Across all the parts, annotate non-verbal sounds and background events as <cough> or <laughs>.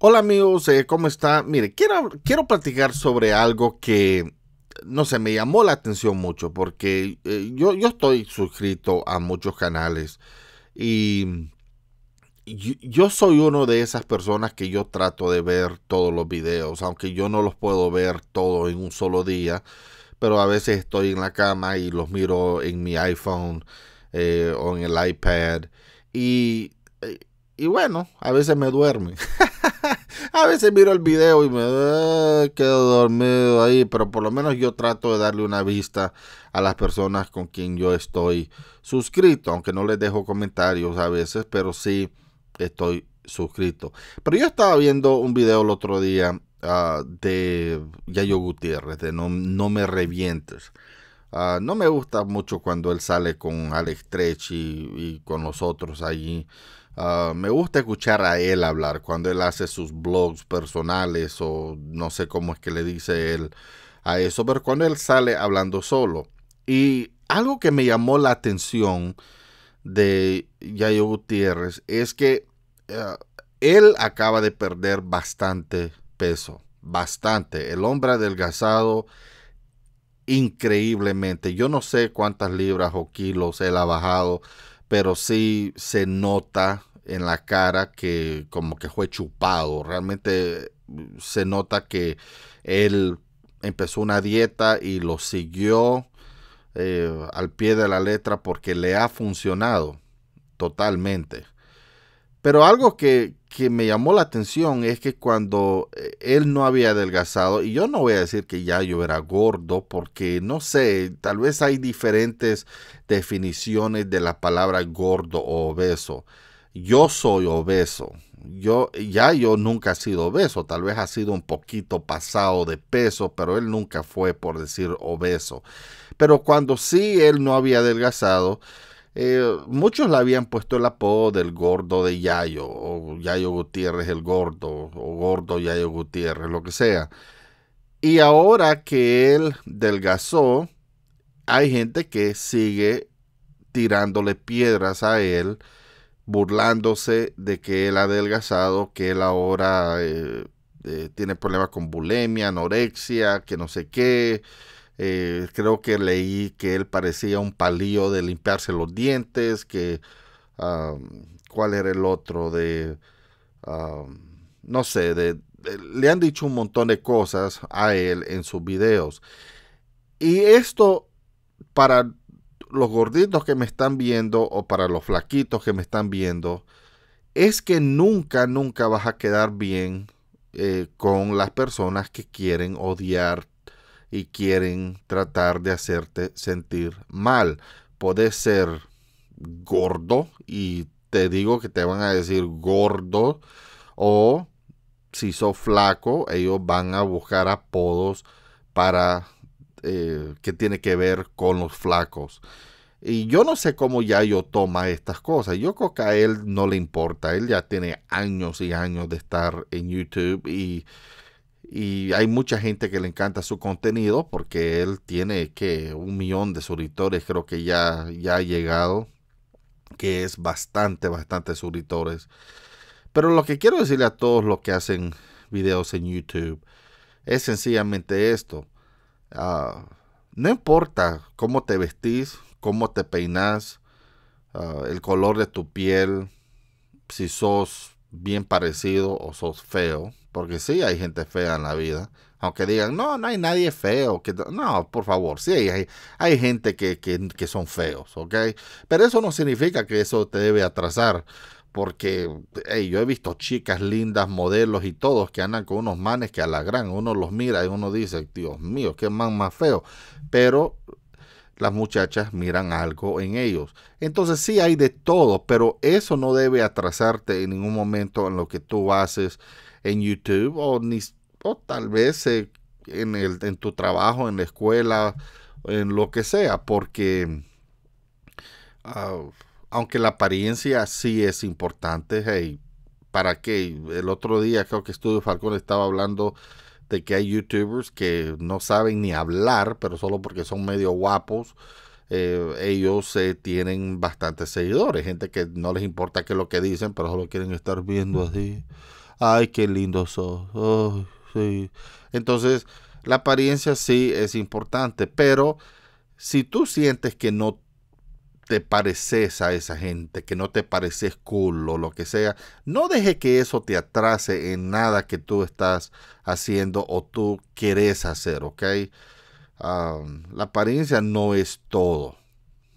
Hola amigos, eh, ¿cómo está? Mire, quiero, quiero platicar sobre algo que, no sé, me llamó la atención mucho porque eh, yo, yo, estoy suscrito a muchos canales y yo, soy uno de esas personas que yo trato de ver todos los videos, aunque yo no los puedo ver todos en un solo día, pero a veces estoy en la cama y los miro en mi iPhone eh, o en el iPad y, bueno, a veces me duerme. <laughs> A veces miro el video y me eh, quedo dormido ahí, pero por lo menos yo trato de darle una vista a las personas con quien yo estoy suscrito, aunque no les dejo comentarios a veces, pero sí estoy suscrito. Pero yo estaba viendo un video el otro día ah, de Yayo Gutiérrez, de No, me revientes. Ah, no me gusta mucho cuando él sale con Alex Trech y, y con los otros allí Ah, me gusta escuchar a él hablar cuando él hace sus blogs personales o no sé cómo es que le dice él a eso, pero cuando él sale hablando solo. Y algo que me llamó la atención de Yayo Gutiérrez es que eh, él acaba de perder bastante peso, bastante. El hombre adelgazado increíblemente. Yo no sé cuántas libras o kilos él ha bajado, pero sí se nota en la cara que como que fue chupado. Realmente mm, se nota que él empezó una dieta y lo siguió eh, al pie de la letra porque le ha funcionado totalmente. Pero algo que, que, me llamó la atención es que cuando eh, él no había adelgazado, y yo no voy a decir que ya yo era gordo, porque no sé, tal vez hay diferentes definiciones de la palabra gordo o obeso yo soy obeso. Yo ya yo nunca ha sido obeso, tal vez ha sido un poquito pasado de peso, pero él nunca fue por decir obeso. Pero cuando sí él no había adelgazado, eh, muchos le habían puesto el apodo del gordo de Yayo, o Yayo Gutiérrez el gordo, o gordo Yayo Gutiérrez, lo que sea. Y ahora que él delgazó, hay gente que sigue tirándole piedras a él burlándose de que él ha adelgazado, que él ahora eh, eh, tiene problemas con bulimia, anorexia, que no sé qué. Eh, creo que leí que él parecía un palío de limpiarse los dientes, que... ¿Cuál era el otro? De... no sé, le han dicho un montón de cosas a él en sus videos. Y esto, para los gorditos que me están viendo o para los flaquitos que me están viendo, es que nunca, nunca vas a quedar bien eh, con las personas que quieren odiar y quieren tratar de hacerte sentir mal. Puedes ser gordo y te digo que te van a decir gordo o si sos flaco, ellos van a buscar apodos para eh, que tiene que ver con los flacos. Y yo no sé cómo ya yo toma estas cosas. Yo creo que a él no le importa. Él ya tiene años y años de estar en YouTube y, y hay mucha gente que le encanta su contenido porque él tiene que un millón de suscriptores, creo que ya, ya ha llegado, que es bastante, bastante suscriptores. Pero lo que quiero decirle a todos los que hacen videos en YouTube es sencillamente esto. Ah, no importa cómo te vestís, cómo te peinas, ah, el color de tu piel, si sos bien parecido o sos feo, porque sí hay gente fea en la vida. Aunque digan, no, no hay nadie feo. Que, no, por favor, sí hay, gente que, que, que son feos, ¿ok? Pero eso no significa que eso te debe atrasar. Porque yo he visto chicas lindas, modelos y todos que andan con unos manes que a la gran uno los mira y uno dice, Dios mío, qué man más feo. Pero las muchachas miran algo en ellos. Entonces sí hay de todo, pero eso no debe atrasarte en ningún momento en lo que tú haces en YouTube o, ni, tal vez eh, en, el, en tu trabajo, en la escuela, en lo que sea, porque ah, aunque la apariencia sí es importante, hey, ¿para qué? El otro día creo que Estudio Falcón estaba hablando de que hay youtubers que no saben ni hablar, pero solo porque son medio guapos, eh, ellos eh, tienen bastantes seguidores, gente que no les importa qué es lo que dicen, pero solo quieren estar viendo así. Ay, qué lindo sos. Entonces, la apariencia sí es importante, pero si tú sientes que no te pareces a esa gente, que no te pareces cool o lo que sea, no deje que eso te atrase en nada que tú estás haciendo o tú quieres hacer, ¿ok? la apariencia no es todo.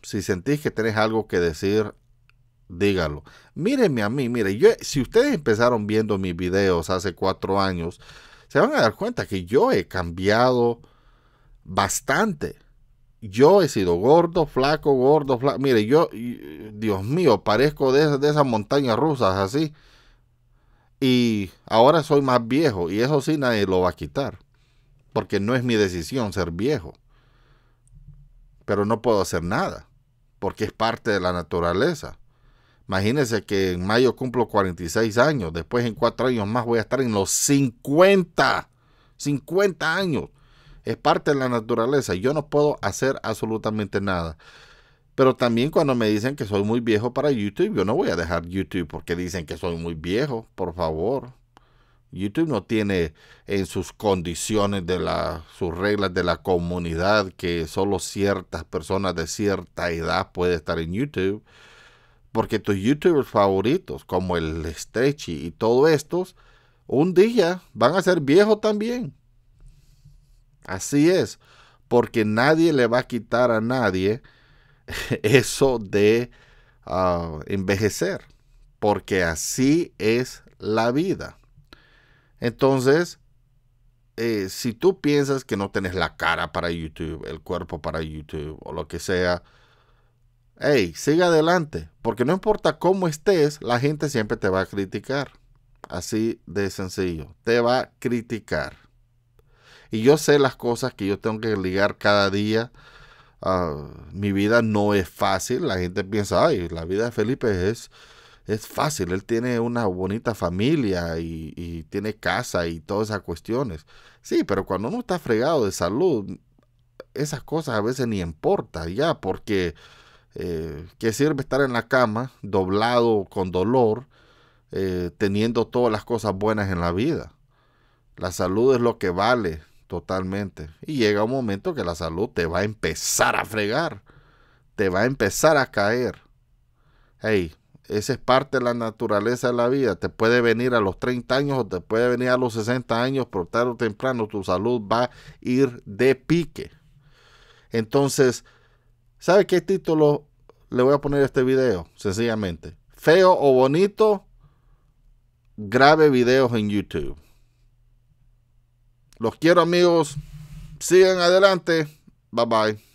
Si sentís que tenés algo que decir, dígalo. Míreme a mí, mire, yo, si ustedes empezaron viendo mis videos hace cuatro años, se van a dar cuenta que yo he cambiado bastante yo he sido gordo, flaco, gordo, flaco. Mire, yo, Dios mío, parezco de, esas montañas rusas así. Y ahora soy más viejo y eso sí nadie lo va a quitar. Porque no es mi decisión ser viejo. Pero no puedo hacer nada. Porque es parte de la naturaleza. Imagínense que en mayo cumplo 46 años. Después en cuatro años más voy a estar en los 50. 50 años. Es parte de la naturaleza. Yo no puedo hacer absolutamente nada. Pero también cuando me dicen que soy muy viejo para YouTube, yo no voy a dejar YouTube porque dicen que soy muy viejo, por favor. YouTube no tiene en sus condiciones de sus reglas de la comunidad que solo ciertas personas de cierta edad pueden estar en YouTube. Porque tus YouTubers favoritos, como el Stretchy y todos estos, un día van a ser viejos también. Así es, porque nadie le va a quitar a nadie <laughs> eso de ah, envejecer, porque así es la vida. Entonces, eh, si tú piensas que no tienes la cara para YouTube, el cuerpo para YouTube o lo que sea, hey, sigue adelante, porque no importa cómo estés, la gente siempre te va a criticar. Así de sencillo, te va a criticar. Y yo sé las cosas que yo tengo que ligar cada día. Ah, mi vida no es fácil. La gente piensa, ay, la vida de Felipe es, es fácil. Él tiene una bonita familia y, tiene casa y todas esas cuestiones. Sí, pero cuando uno está fregado de salud, esas cosas a veces ni importa ya, porque eh, ¿qué sirve estar en la cama, doblado con dolor, eh, teniendo todas las cosas buenas en la vida? La salud es lo que vale. Totalmente. Y llega un momento que la salud te va a empezar a fregar. Te va a empezar a caer. Hey, esa es parte de la naturaleza de la vida. Te puede venir a los 30 años o te puede venir a los 60 años, por tarde o temprano tu salud va a ir de pique. Entonces, ¿sabe qué título le voy a poner a este video? Sencillamente. Feo o bonito, grabe videos en YouTube. Los quiero amigos. Sigan adelante. Bye bye.